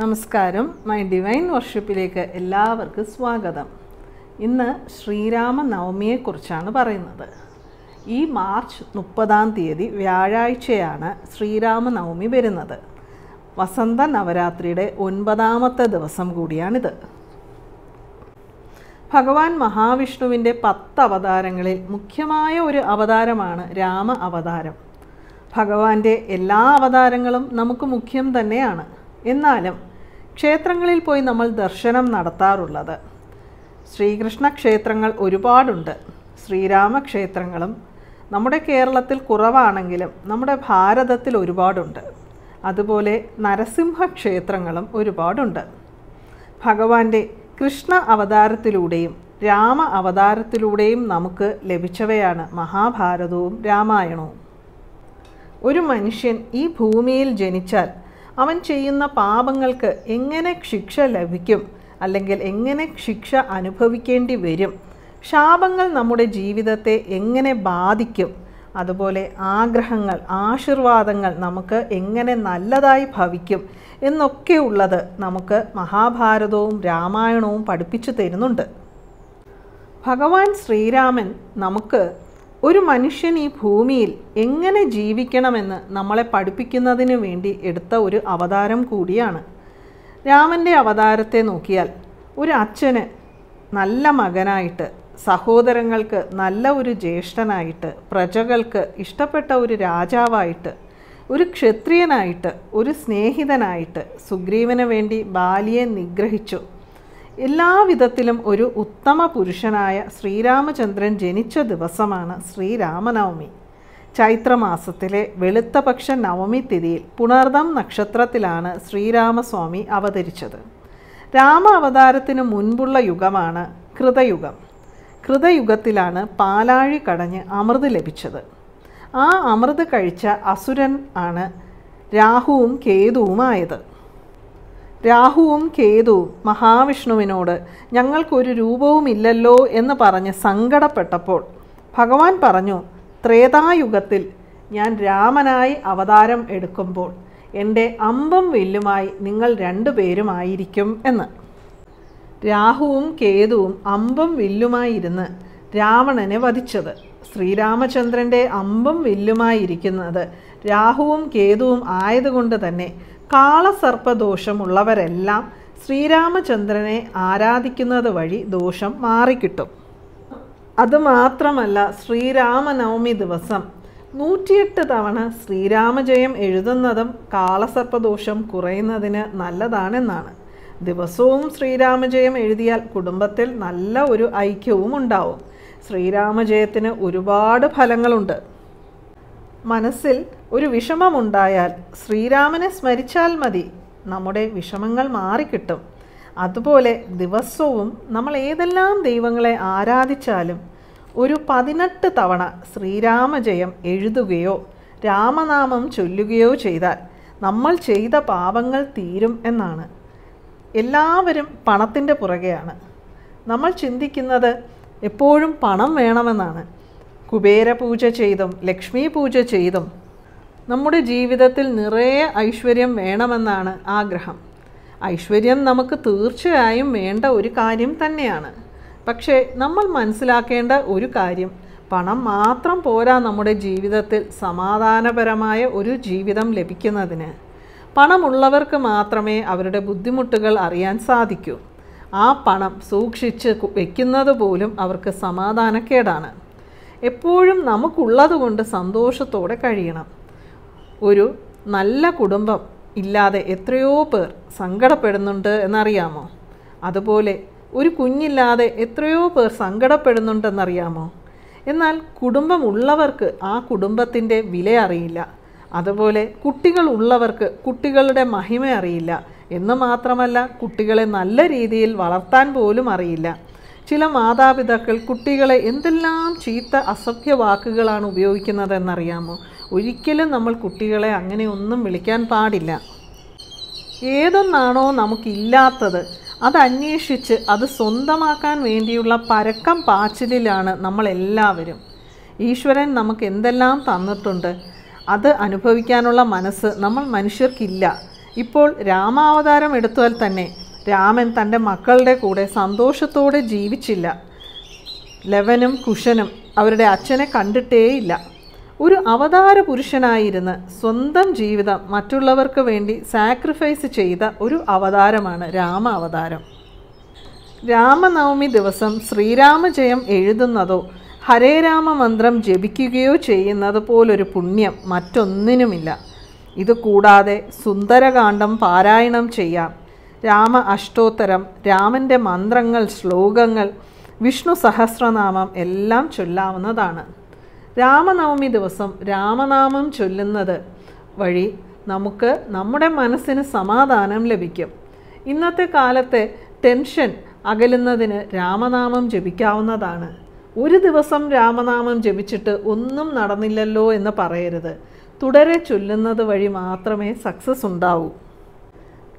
നമസ്കാരം my divine വർഷിപ്പിലേക്ക് എല്ലാവർക്കും സ്വാഗതം ഇന്ന് ശ്രീരാമ പറയുന്നത് ഈ മാർച്ച് മുപ്പതാം തീയതി വ്യാഴാഴ്ചയാണ് ശ്രീരാമ നവമി വരുന്നത് വസന്ത നവരാത്രിയുടെ ഒൻപതാമത്തെ ദിവസം കൂടിയാണിത് ഭഗവാൻ മഹാവിഷ്ണുവിൻ്റെ പത്ത് അവതാരങ്ങളിൽ മുഖ്യമായ ഒരു അവതാരമാണ് രാമ അവതാരം ഭഗവാന്റെ എല്ലാ അവതാരങ്ങളും നമുക്ക് മുഖ്യം തന്നെയാണ് എന്നാലും ക്ഷേത്രങ്ങളിൽ പോയി നമ്മൾ ദർശനം നടത്താറുള്ളത് ശ്രീകൃഷ്ണ ക്ഷേത്രങ്ങൾ ഒരുപാടുണ്ട് ശ്രീരാമക്ഷേത്രങ്ങളും നമ്മുടെ കേരളത്തിൽ കുറവാണെങ്കിലും നമ്മുടെ ഭാരതത്തിൽ ഒരുപാടുണ്ട് അതുപോലെ നരസിംഹ ക്ഷേത്രങ്ങളും ഒരുപാടുണ്ട് ഭഗവാന്റെ കൃഷ്ണ അവതാരത്തിലൂടെയും രാമ അവതാരത്തിലൂടെയും നമുക്ക് ലഭിച്ചവയാണ് മഹാഭാരതവും രാമായണവും ഒരു മനുഷ്യൻ ഈ ഭൂമിയിൽ ജനിച്ചാൽ അവൻ ചെയ്യുന്ന പാപങ്ങൾക്ക് എങ്ങനെ ശിക്ഷ ലഭിക്കും അല്ലെങ്കിൽ എങ്ങനെ ശിക്ഷ അനുഭവിക്കേണ്ടി വരും ശാപങ്ങൾ നമ്മുടെ ജീവിതത്തെ എങ്ങനെ ബാധിക്കും അതുപോലെ ആഗ്രഹങ്ങൾ ആശീർവാദങ്ങൾ നമുക്ക് എങ്ങനെ നല്ലതായി ഭവിക്കും എന്നൊക്കെ നമുക്ക് മഹാഭാരതവും രാമായണവും പഠിപ്പിച്ചു തരുന്നുണ്ട് ഭഗവാൻ ശ്രീരാമൻ നമുക്ക് ഒരു മനുഷ്യൻ ഈ ഭൂമിയിൽ എങ്ങനെ ജീവിക്കണമെന്ന് നമ്മളെ പഠിപ്പിക്കുന്നതിന് വേണ്ടി എടുത്ത ഒരു അവതാരം കൂടിയാണ് രാമൻ്റെ അവതാരത്തെ നോക്കിയാൽ ഒരു അച്ഛന് നല്ല മകനായിട്ട് സഹോദരങ്ങൾക്ക് നല്ല ഒരു ജ്യേഷ്ഠനായിട്ട് പ്രജകൾക്ക് ഇഷ്ടപ്പെട്ട ഒരു രാജാവായിട്ട് ഒരു ക്ഷത്രിയനായിട്ട് ഒരു സ്നേഹിതനായിട്ട് സുഗ്രീവന് വേണ്ടി ബാലിയെ നിഗ്രഹിച്ചു എല്ലാവിധത്തിലും ഒരു ഉത്തമ പുരുഷനായ ശ്രീരാമചന്ദ്രൻ ജനിച്ച ദിവസമാണ് ശ്രീരാമനവമി ചൈത്രമാസത്തിലെ വെളുത്തപക്ഷ നവമി തിഥിയിൽ പുണർദം നക്ഷത്രത്തിലാണ് ശ്രീരാമസ്വാമി അവതരിച്ചത് രാമ അവതാരത്തിനു മുൻപുള്ള യുഗമാണ് കൃതയുഗം കൃതയുഗത്തിലാണ് പാലാഴി കടഞ്ഞ് അമൃത് ലഭിച്ചത് ആ അമൃത് കഴിച്ച അസുരൻ ആണ് രാഹുവും കേതുവുമായത് രാഹുവും കേതുവും മഹാവിഷ്ണുവിനോട് ഞങ്ങൾക്കൊരു രൂപവും ഇല്ലല്ലോ എന്ന് പറഞ്ഞ് സങ്കടപ്പെട്ടപ്പോൾ ഭഗവാൻ പറഞ്ഞു ത്രേതായുഗത്തിൽ ഞാൻ രാമനായി അവതാരം എടുക്കുമ്പോൾ എൻ്റെ അമ്പും വില്ലുമായി നിങ്ങൾ രണ്ടുപേരുമായിരിക്കും എന്ന് രാഹുവും കേതുവും അമ്പും വില്ലുമായിരുന്ന് രാവണനെ വധിച്ചത് ശ്രീരാമചന്ദ്രൻ്റെ അമ്പും വില്ലുമായിരിക്കുന്നത് രാഹുവും കേതുവും ആയതുകൊണ്ട് തന്നെ കാളസർപ്പദോഷമുള്ളവരെല്ലാം ശ്രീരാമചന്ദ്രനെ ആരാധിക്കുന്നത് വഴി ദോഷം മാറിക്കിട്ടും അതുമാത്രമല്ല ശ്രീരാമനവമി ദിവസം നൂറ്റിയെട്ട് തവണ ശ്രീരാമജയം എഴുതുന്നതും കാളസർപ്പദോഷം കുറയുന്നതിന് നല്ലതാണെന്നാണ് ദിവസവും ശ്രീരാമജയം എഴുതിയാൽ കുടുംബത്തിൽ നല്ല ഒരു ഐക്യവും ഉണ്ടാവും ശ്രീരാമജയത്തിന് ഒരുപാട് ഫലങ്ങളുണ്ട് മനസ്സിൽ ഒരു വിഷമമുണ്ടായാൽ ശ്രീരാമനെ സ്മരിച്ചാൽ മതി നമ്മുടെ വിഷമങ്ങൾ മാറിക്കിട്ടും അതുപോലെ ദിവസവും നമ്മൾ ഏതെല്ലാം ദൈവങ്ങളെ ആരാധിച്ചാലും ഒരു പതിനെട്ട് തവണ ശ്രീരാമജയം എഴുതുകയോ രാമനാമം ചൊല്ലുകയോ ചെയ്താൽ നമ്മൾ ചെയ്ത പാപങ്ങൾ തീരും എന്നാണ് എല്ലാവരും പണത്തിൻ്റെ പുറകെയാണ് നമ്മൾ ചിന്തിക്കുന്നത് എപ്പോഴും പണം വേണമെന്നാണ് കുബേര പൂജ ചെയ്തും ലക്ഷ്മി പൂജ ചെയ്തും നമ്മുടെ ജീവിതത്തിൽ നിറയെ ഐശ്വര്യം വേണമെന്നാണ് ആഗ്രഹം ഐശ്വര്യം നമുക്ക് തീർച്ചയായും വേണ്ട ഒരു കാര്യം തന്നെയാണ് പക്ഷേ നമ്മൾ മനസ്സിലാക്കേണ്ട ഒരു കാര്യം പണം മാത്രം പോരാ നമ്മുടെ ജീവിതത്തിൽ സമാധാനപരമായ ഒരു ജീവിതം ലഭിക്കുന്നതിന് പണമുള്ളവർക്ക് മാത്രമേ അവരുടെ ബുദ്ധിമുട്ടുകൾ അറിയാൻ സാധിക്കൂ ആ പണം സൂക്ഷിച്ച് വയ്ക്കുന്നത് പോലും അവർക്ക് സമാധാനക്കേടാണ് എപ്പോഴും നമുക്കുള്ളത് കൊണ്ട് സന്തോഷത്തോടെ കഴിയണം ഒരു നല്ല കുടുംബം ഇല്ലാതെ എത്രയോ പേർ സങ്കടപ്പെടുന്നുണ്ട് എന്നറിയാമോ അതുപോലെ ഒരു കുഞ്ഞില്ലാതെ എത്രയോ പേർ സങ്കടപ്പെടുന്നുണ്ടെന്നറിയാമോ എന്നാൽ കുടുംബമുള്ളവർക്ക് ആ കുടുംബത്തിൻ്റെ വില അറിയില്ല അതുപോലെ കുട്ടികൾ ഉള്ളവർക്ക് കുട്ടികളുടെ മഹിമ അറിയില്ല എന്ന് മാത്രമല്ല കുട്ടികളെ നല്ല രീതിയിൽ വളർത്താൻ പോലും അറിയില്ല ചില മാതാപിതാക്കൾ കുട്ടികളെ എന്തെല്ലാം ചീത്ത അസഭ്യ വാക്കുകളാണ് ഉപയോഗിക്കുന്നതെന്നറിയാമോ ഒരിക്കലും നമ്മൾ കുട്ടികളെ അങ്ങനെ ഒന്നും വിളിക്കാൻ പാടില്ല ഏതൊന്നാണോ നമുക്കില്ലാത്തത് അത് അന്വേഷിച്ച് അത് സ്വന്തമാക്കാൻ വേണ്ടിയുള്ള പരക്കം പാച്ചിലിലാണ് നമ്മളെല്ലാവരും ഈശ്വരൻ നമുക്ക് എന്തെല്ലാം തന്നിട്ടുണ്ട് അത് അനുഭവിക്കാനുള്ള മനസ്സ് നമ്മൾ മനുഷ്യർക്കില്ല ഇപ്പോൾ രാമാവതാരം എടുത്താൽ തന്നെ രാമൻ തൻ്റെ മക്കളുടെ കൂടെ സന്തോഷത്തോടെ ജീവിച്ചില്ല ലവനും കുശനും അവരുടെ അച്ഛനെ കണ്ടിട്ടേയില്ല ഒരു അവതാര പുരുഷനായിരുന്ന് സ്വന്തം ജീവിതം മറ്റുള്ളവർക്ക് വേണ്ടി സാക്രിഫൈസ് ചെയ്ത ഒരു അവതാരമാണ് രാമ അവതാരം രാമനവമി ദിവസം ശ്രീരാമജയം എഴുതുന്നതോ ഹരേ രാമ മന്ത്രം ജപിക്കുകയോ ചെയ്യുന്നത് പോലൊരു പുണ്യം മറ്റൊന്നിനുമില്ല ഇത് കൂടാതെ സുന്ദരകാന്ഡം പാരായണം ചെയ്യാം രാമ അഷ്ടോത്തരം രാമൻ്റെ മന്ത്രങ്ങൾ ശ്ലോകങ്ങൾ വിഷ്ണു സഹസ്രനാമം എല്ലാം ചൊല്ലാവുന്നതാണ് രാമനവമി ദിവസം രാമനാമം ചൊല്ലുന്നത് വഴി നമുക്ക് നമ്മുടെ മനസ്സിന് സമാധാനം ലഭിക്കും ഇന്നത്തെ കാലത്തെ ടെൻഷൻ അകലുന്നതിന് രാമനാമം ജപിക്കാവുന്നതാണ് ഒരു ദിവസം രാമനാമം ജപിച്ചിട്ട് ഒന്നും നടന്നില്ലല്ലോ എന്ന് പറയരുത് തുടരെ ചൊല്ലുന്നത് വഴി മാത്രമേ സക്സസ് ഉണ്ടാവൂ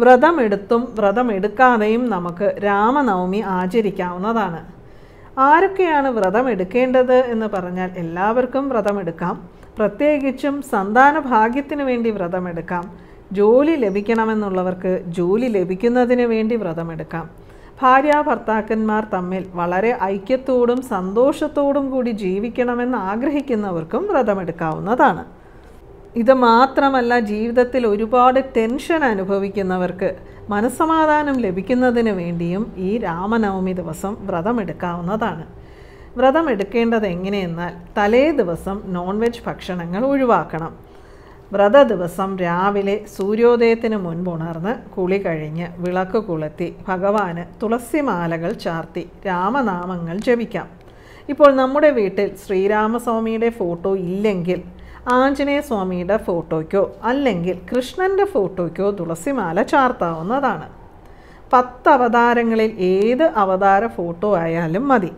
വ്രതമെടുത്തും വ്രതമെടുക്കാതെയും നമുക്ക് രാമനവമി ആചരിക്കാവുന്നതാണ് ആരൊക്കെയാണ് വ്രതം എടുക്കേണ്ടത് എന്ന് പറഞ്ഞാൽ എല്ലാവർക്കും വ്രതമെടുക്കാം പ്രത്യേകിച്ചും സന്താന ഭാഗ്യത്തിന് വേണ്ടി വ്രതമെടുക്കാം ജോലി ലഭിക്കണമെന്നുള്ളവർക്ക് ജോലി ലഭിക്കുന്നതിന് വേണ്ടി വ്രതമെടുക്കാം ഭാര്യ ഭർത്താക്കന്മാർ തമ്മിൽ വളരെ ഐക്യത്തോടും സന്തോഷത്തോടും കൂടി ജീവിക്കണമെന്ന് ആഗ്രഹിക്കുന്നവർക്കും വ്രതമെടുക്കാവുന്നതാണ് ഇത് മാത്രമല്ല ജീവിതത്തിൽ ഒരുപാട് ടെൻഷൻ അനുഭവിക്കുന്നവർക്ക് മനസ്സമാധാനം ലഭിക്കുന്നതിന് വേണ്ടിയും ഈ രാമനവമി ദിവസം വ്രതമെടുക്കാവുന്നതാണ് വ്രതം എടുക്കേണ്ടത് എങ്ങനെയെന്നാൽ തലേ ദിവസം നോൺ വെജ് ഭക്ഷണങ്ങൾ ഒഴിവാക്കണം വ്രത ദിവസം രാവിലെ സൂര്യോദയത്തിന് മുൻപുണർന്ന് കുളി കഴിഞ്ഞ് വിളക്ക് കൊളുത്തി ഭഗവാന് തുളസിമാലകൾ ചാർത്തി രാമനാമങ്ങൾ ജപിക്കാം ഇപ്പോൾ നമ്മുടെ വീട്ടിൽ ശ്രീരാമസ്വാമിയുടെ ഫോട്ടോ ഇല്ലെങ്കിൽ ആഞ്ജനേയ സ്വാമിയുടെ ഫോട്ടോയ്ക്കോ അല്ലെങ്കിൽ കൃഷ്ണൻ്റെ ഫോട്ടോയ്ക്കോ തുളസിമാല ചാർത്താവുന്നതാണ് പത്ത് അവതാരങ്ങളിൽ ഏത് അവതാര ഫോട്ടോ ആയാലും മതി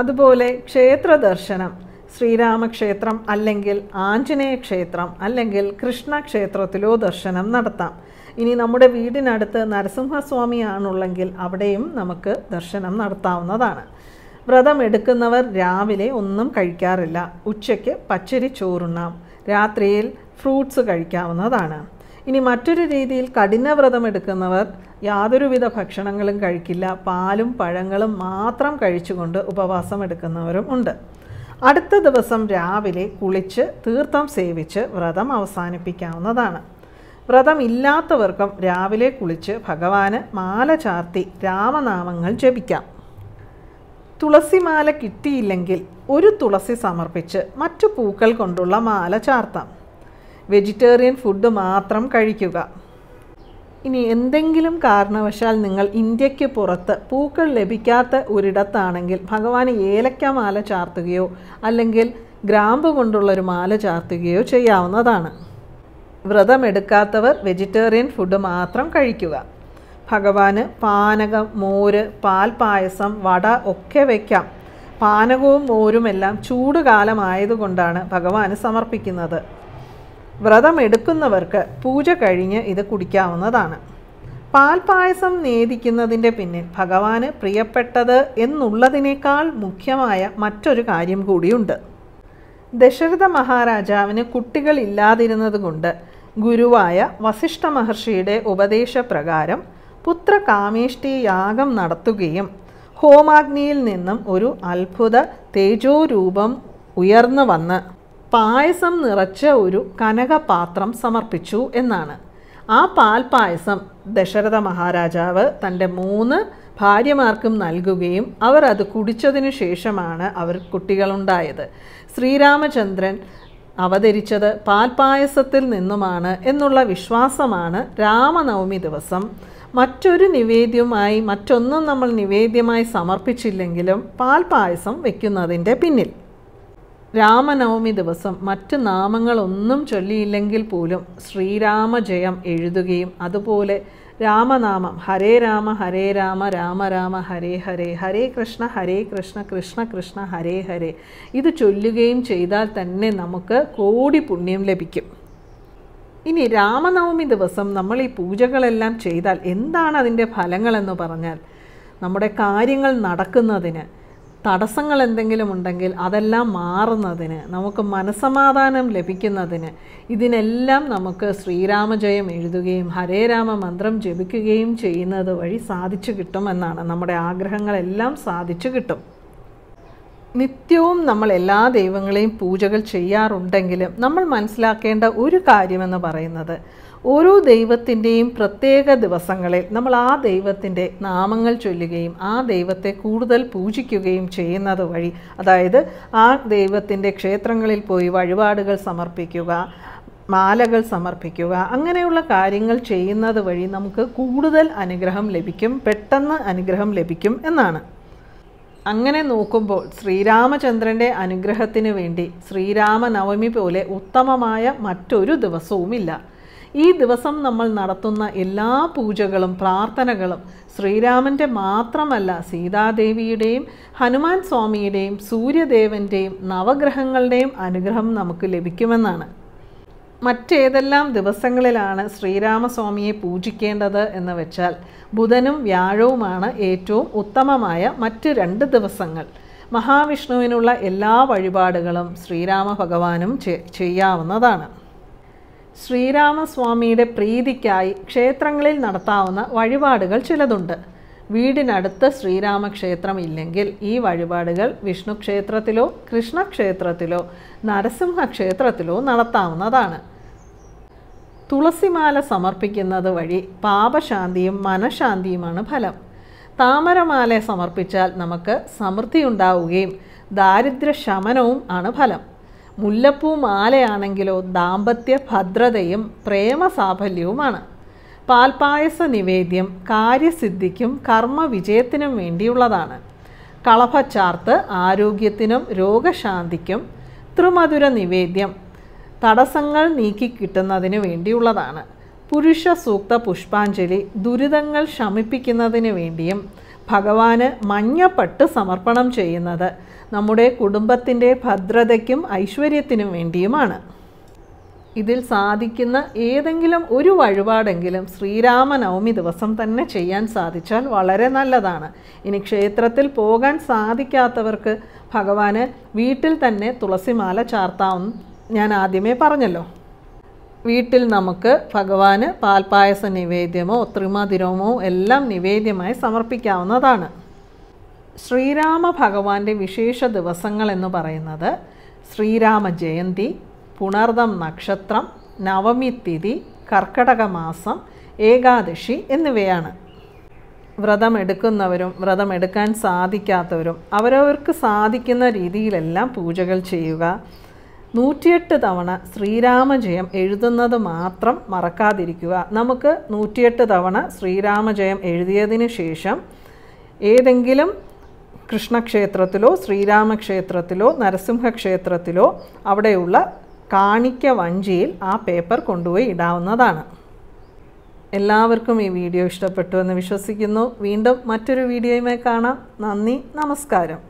അതുപോലെ ക്ഷേത്ര ദർശനം ശ്രീരാമക്ഷേത്രം അല്ലെങ്കിൽ ആഞ്ജനേയ ക്ഷേത്രം അല്ലെങ്കിൽ കൃഷ്ണക്ഷേത്രത്തിലോ ദർശനം നടത്താം ഇനി നമ്മുടെ വീടിനടുത്ത് നരസിംഹസ്വാമിയാണുള്ളെങ്കിൽ അവിടെയും നമുക്ക് ദർശനം നടത്താവുന്നതാണ് വ്രതം എടുക്കുന്നവർ രാവിലെ ഒന്നും കഴിക്കാറില്ല ഉച്ചയ്ക്ക് പച്ചരി ചോറുണ്ണാം രാത്രിയിൽ ഫ്രൂട്ട്സ് കഴിക്കാവുന്നതാണ് ഇനി മറ്റൊരു രീതിയിൽ കഠിനവ്രതം എടുക്കുന്നവർ യാതൊരുവിധ ഭക്ഷണങ്ങളും കഴിക്കില്ല പാലും പഴങ്ങളും മാത്രം കഴിച്ചുകൊണ്ട് ഉപവാസം എടുക്കുന്നവരും ഉണ്ട് അടുത്ത ദിവസം രാവിലെ കുളിച്ച് തീർത്ഥം സേവിച്ച് വ്രതം അവസാനിപ്പിക്കാവുന്നതാണ് വ്രതം ഇല്ലാത്തവർക്കും രാവിലെ കുളിച്ച് ഭഗവാന് മാല ചാർത്തി രാമനാമങ്ങൾ ജപിക്കാം തുളസിമാല കിട്ടിയില്ലെങ്കിൽ ഒരു തുളസി സമർപ്പിച്ച് മറ്റു പൂക്കൾ കൊണ്ടുള്ള മാല ചാർത്താം വെജിറ്റേറിയൻ ഫുഡ് മാത്രം കഴിക്കുക ഇനി എന്തെങ്കിലും കാരണവശാൽ നിങ്ങൾ ഇന്ത്യക്ക് പുറത്ത് പൂക്കൾ ലഭിക്കാത്ത ഒരിടത്താണെങ്കിൽ ഭഗവാൻ ഏലക്ക മാല ചാർത്തുകയോ അല്ലെങ്കിൽ ഗ്രാമ്പ് കൊണ്ടുള്ളൊരു മാല ചാർത്തുകയോ ചെയ്യാവുന്നതാണ് വ്രതമെടുക്കാത്തവർ വെജിറ്റേറിയൻ ഫുഡ് മാത്രം കഴിക്കുക ഭഗവാന് പാനകം മോര് പാൽ പായസം വട ഒക്കെ വയ്ക്കാം പാനകവും മോരുമെല്ലാം ചൂടുകാലമായതുകൊണ്ടാണ് ഭഗവാന് സമർപ്പിക്കുന്നത് വ്രതം എടുക്കുന്നവർക്ക് പൂജ കഴിഞ്ഞ് ഇത് കുടിക്കാവുന്നതാണ് പാൽപായസം നേദിക്കുന്നതിൻ്റെ പിന്നിൽ ഭഗവാന് പ്രിയപ്പെട്ടത് എന്നുള്ളതിനേക്കാൾ മുഖ്യമായ മറ്റൊരു കാര്യം കൂടിയുണ്ട് ദശരഥ മഹാരാജാവിന് കുട്ടികളില്ലാതിരുന്നതുകൊണ്ട് ഗുരുവായ വസിഷ്ഠ മഹർഷിയുടെ ഉപദേശപ്രകാരം പുത്രകാമേഷ്ടി യാഗം നടത്തുകയും ഹോമാഗ്നിയിൽ നിന്നും ഒരു അത്ഭുത തേജോരൂപം ഉയർന്നു വന്ന് പായസം നിറച്ച ഒരു കനകപാത്രം സമർപ്പിച്ചു എന്നാണ് ആ പാൽപായസം ദശരഥ മഹാരാജാവ് തൻ്റെ മൂന്ന് ഭാര്യമാർക്കും നൽകുകയും അവർ അത് കുടിച്ചതിനു ശേഷമാണ് അവർ കുട്ടികളുണ്ടായത് ശ്രീരാമചന്ദ്രൻ അവതരിച്ചത് പാൽപായസത്തിൽ നിന്നുമാണ് എന്നുള്ള വിശ്വാസമാണ് രാമനവമി ദിവസം മറ്റൊരു നിവേദ്യവുമായി മറ്റൊന്നും നമ്മൾ നിവേദ്യമായി സമർപ്പിച്ചില്ലെങ്കിലും പാൽ പായസം വയ്ക്കുന്നതിൻ്റെ പിന്നിൽ രാമനവമി ദിവസം മറ്റ് നാമങ്ങളൊന്നും ചൊല്ലിയില്ലെങ്കിൽ പോലും ശ്രീരാമജയം എഴുതുകയും അതുപോലെ രാമനാമം ഹരേ രാമ ഹരേ രാമ രാമ രാമ ഹരേ ഹരേ ഹരേ കൃഷ്ണ ഹരേ കൃഷ്ണ കൃഷ്ണ കൃഷ്ണ ഹരേ ഹരേ ഇത് ചൊല്ലുകയും ചെയ്താൽ തന്നെ നമുക്ക് കോടി പുണ്യം ലഭിക്കും ഇനി രാമനവമി ദിവസം നമ്മൾ ഈ പൂജകളെല്ലാം ചെയ്താൽ എന്താണ് അതിൻ്റെ ഫലങ്ങളെന്ന് പറഞ്ഞാൽ നമ്മുടെ കാര്യങ്ങൾ നടക്കുന്നതിന് തടസ്സങ്ങൾ എന്തെങ്കിലും ഉണ്ടെങ്കിൽ അതെല്ലാം മാറുന്നതിന് നമുക്ക് മനസ്സമാധാനം ലഭിക്കുന്നതിന് ഇതിനെല്ലാം നമുക്ക് ശ്രീരാമജയം എഴുതുകയും ഹരേ രാമ മന്ത്രം ജപിക്കുകയും ചെയ്യുന്നത് വഴി സാധിച്ചു കിട്ടുമെന്നാണ് നമ്മുടെ ആഗ്രഹങ്ങളെല്ലാം സാധിച്ചു കിട്ടും നിത്യവും നമ്മൾ എല്ലാ ദൈവങ്ങളെയും പൂജകൾ ചെയ്യാറുണ്ടെങ്കിലും നമ്മൾ മനസ്സിലാക്കേണ്ട ഒരു കാര്യമെന്ന് പറയുന്നത് ഓരോ ദൈവത്തിൻ്റെയും പ്രത്യേക ദിവസങ്ങളിൽ നമ്മൾ ആ ദൈവത്തിൻ്റെ നാമങ്ങൾ ചൊല്ലുകയും ആ ദൈവത്തെ കൂടുതൽ പൂജിക്കുകയും ചെയ്യുന്നത് വഴി അതായത് ആ ദൈവത്തിൻ്റെ ക്ഷേത്രങ്ങളിൽ പോയി വഴിപാടുകൾ സമർപ്പിക്കുക മാലകൾ സമർപ്പിക്കുക അങ്ങനെയുള്ള കാര്യങ്ങൾ ചെയ്യുന്നത് വഴി നമുക്ക് കൂടുതൽ അനുഗ്രഹം ലഭിക്കും പെട്ടെന്ന് അനുഗ്രഹം ലഭിക്കും എന്നാണ് അങ്ങനെ നോക്കുമ്പോൾ ശ്രീരാമചന്ദ്രൻ്റെ അനുഗ്രഹത്തിന് വേണ്ടി ശ്രീരാമനവമി പോലെ ഉത്തമമായ മറ്റൊരു ദിവസവുമില്ല ഈ ദിവസം നമ്മൾ നടത്തുന്ന എല്ലാ പൂജകളും പ്രാർത്ഥനകളും ശ്രീരാമൻ്റെ മാത്രമല്ല സീതാദേവിയുടെയും ഹനുമാൻ സ്വാമിയുടെയും സൂര്യദേവൻ്റെയും നവഗ്രഹങ്ങളുടെയും അനുഗ്രഹം നമുക്ക് ലഭിക്കുമെന്നാണ് മറ്റേതെല്ലാം ദിവസങ്ങളിലാണ് ശ്രീരാമസ്വാമിയെ പൂജിക്കേണ്ടത് എന്ന് വെച്ചാൽ ബുധനും വ്യാഴവുമാണ് ഏറ്റവും ഉത്തമമായ മറ്റ് രണ്ട് ദിവസങ്ങൾ മഹാവിഷ്ണുവിനുള്ള എല്ലാ വഴിപാടുകളും ശ്രീരാമ ഭഗവാനും ചെയ്യാവുന്നതാണ് ശ്രീരാമസ്വാമിയുടെ പ്രീതിക്കായി ക്ഷേത്രങ്ങളിൽ നടത്താവുന്ന വഴിപാടുകൾ ചിലതുണ്ട് വീടിനടുത്ത് ശ്രീരാമക്ഷേത്രം ഇല്ലെങ്കിൽ ഈ വഴിപാടുകൾ വിഷ്ണു ക്ഷേത്രത്തിലോ കൃഷ്ണക്ഷേത്രത്തിലോ നരസിംഹക്ഷേത്രത്തിലോ നടത്താവുന്നതാണ് തുളസിമാല സമർപ്പിക്കുന്നത് വഴി പാപശാന്തിയും മനഃശാന്തിയുമാണ് ഫലം താമരമാല സമർപ്പിച്ചാൽ നമുക്ക് സമൃദ്ധി ഉണ്ടാവുകയും ദാരിദ്ര്യശമനവും ആണ് ഫലം മുല്ലപ്പൂ മാലയാണെങ്കിലോ ദാമ്പത്യ ഭദ്രതയും പ്രേമസാഫല്യവുമാണ് പാൽപായസ നിവേദ്യം കാര്യസിദ്ധിക്കും കർമ്മവിജയത്തിനും വേണ്ടിയുള്ളതാണ് കളഭച്ചാർത്ത് ആരോഗ്യത്തിനും രോഗശാന്തിക്കും ത്രിമധുര നിവേദ്യം തടസ്സങ്ങൾ നീക്കിക്കിട്ടുന്നതിന് വേണ്ടിയുള്ളതാണ് പുരുഷ സൂക്ത പുഷ്പാഞ്ജലി ദുരിതങ്ങൾ ശമിപ്പിക്കുന്നതിന് വേണ്ടിയും ഭഗവാന് മഞ്ഞപ്പെട്ട് സമർപ്പണം ചെയ്യുന്നത് നമ്മുടെ കുടുംബത്തിൻ്റെ ഭദ്രതയ്ക്കും ഐശ്വര്യത്തിനും വേണ്ടിയുമാണ് ഇതിൽ സാധിക്കുന്ന ഏതെങ്കിലും ഒരു വഴിപാടെങ്കിലും ശ്രീരാമനവമി ദിവസം തന്നെ ചെയ്യാൻ സാധിച്ചാൽ വളരെ നല്ലതാണ് ഇനി ക്ഷേത്രത്തിൽ പോകാൻ സാധിക്കാത്തവർക്ക് ഭഗവാന് വീട്ടിൽ തന്നെ തുളസിമാല ചാർത്താവും ഞാൻ ആദ്യമേ പറഞ്ഞല്ലോ വീട്ടിൽ നമുക്ക് ഭഗവാന് പാൽപ്പായസ നിവേദ്യമോ ത്രിമധുരമോ എല്ലാം നിവേദ്യമായി സമർപ്പിക്കാവുന്നതാണ് ശ്രീരാമ ഭഗവാന്റെ വിശേഷ ദിവസങ്ങൾ എന്ന് പറയുന്നത് ശ്രീരാമ ജയന്തി പുണർദം നക്ഷത്രം നവമി തിഥി കർക്കടകമാസം ഏകാദശി എന്നിവയാണ് വ്രതം എടുക്കുന്നവരും വ്രതം എടുക്കാൻ സാധിക്കാത്തവരും അവരവർക്ക് സാധിക്കുന്ന രീതിയിലെല്ലാം പൂജകൾ ചെയ്യുക നൂറ്റിയെട്ട് തവണ ശ്രീരാമജയം എഴുതുന്നത് മാത്രം മറക്കാതിരിക്കുക നമുക്ക് നൂറ്റിയെട്ട് തവണ ശ്രീരാമജയം എഴുതിയതിന് ശേഷം ഏതെങ്കിലും കൃഷ്ണക്ഷേത്രത്തിലോ ശ്രീരാമക്ഷേത്രത്തിലോ നരസിംഹക്ഷേത്രത്തിലോ അവിടെയുള്ള കാണിക്ക വഞ്ചിയിൽ ആ പേപ്പർ കൊണ്ടുപോയി ഇടാവുന്നതാണ് എല്ലാവർക്കും ഈ വീഡിയോ ഇഷ്ടപ്പെട്ടു എന്ന് വിശ്വസിക്കുന്നു വീണ്ടും മറ്റൊരു വീഡിയോയുമായി കാണാം നന്ദി നമസ്കാരം